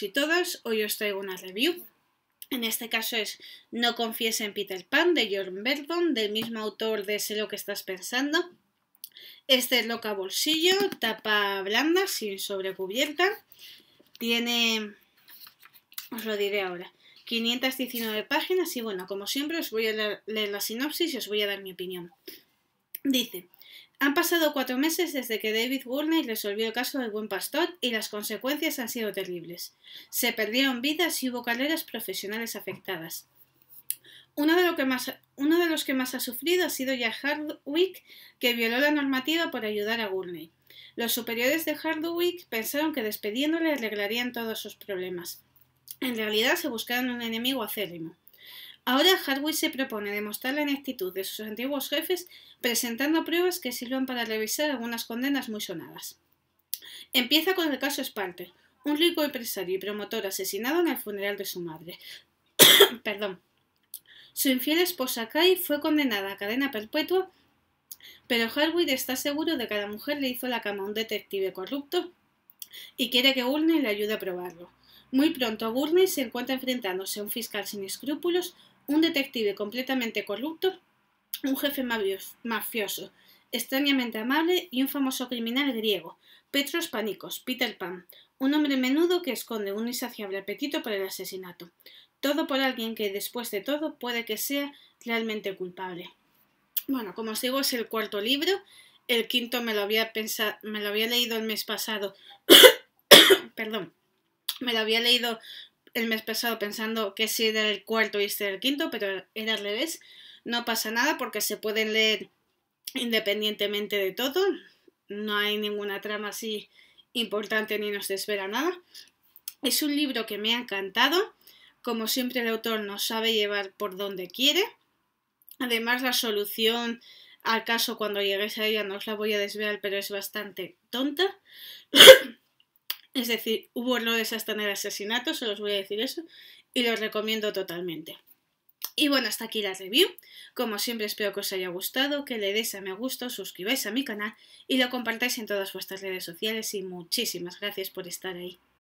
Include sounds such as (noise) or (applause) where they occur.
y todas, hoy os traigo una review. En este caso es No confíes en Peter Pan de Jordan Verdon, del mismo autor de Sé lo que estás pensando. Este es loca bolsillo, tapa blanda, sin sobrecubierta. Tiene, os lo diré ahora, 519 páginas y bueno, como siempre os voy a leer la sinopsis y os voy a dar mi opinión. Dice, han pasado cuatro meses desde que David Gurney resolvió el caso del buen pastor y las consecuencias han sido terribles. Se perdieron vidas y hubo carreras profesionales afectadas. Uno de, los que más ha sufrido ha sido ya Hardwick, que violó la normativa por ayudar a Gurney. Los superiores de Hardwick pensaron que despediéndole arreglarían todos sus problemas. En realidad se buscaron un enemigo acérrimo. Ahora Hardwick se propone demostrar la ineptitud de sus antiguos jefes presentando pruebas que sirvan para revisar algunas condenas muy sonadas. Empieza con el caso Sparter, un rico empresario y promotor asesinado en el funeral de su madre. (coughs) Perdón. Su infiel esposa Kai fue condenada a cadena perpetua, pero Harwood está seguro de que la mujer le hizo la cama a un detective corrupto y quiere que Gurney le ayude a probarlo. Muy pronto Gurney se encuentra enfrentándose a un fiscal sin escrúpulos un detective completamente corrupto, un jefe mafioso, extrañamente amable y un famoso criminal griego, Petros Panikos, Peter Pan, un hombre menudo que esconde un insaciable apetito por el asesinato. Todo por alguien que, después de todo, puede que sea realmente culpable. Bueno, como os digo, es el cuarto libro. El quinto me lo había, pensado, me lo había leído el mes pasado. (coughs) Perdón. Me lo había leído el mes pasado pensando que si era el cuarto y este era el quinto, pero era al revés. No pasa nada porque se pueden leer independientemente de todo. No hay ninguna trama así importante ni nos espera nada. Es un libro que me ha encantado. Como siempre el autor nos sabe llevar por donde quiere. Además la solución al caso cuando lleguéis a ella no os la voy a desvelar, pero es bastante tonta. Es decir, hubo errores hasta en el asesinato, se los voy a decir eso, y los recomiendo totalmente. Y bueno, hasta aquí la review. Como siempre espero que os haya gustado, que le deis a me gusta, suscribáis a mi canal y lo compartáis en todas vuestras redes sociales y muchísimas gracias por estar ahí.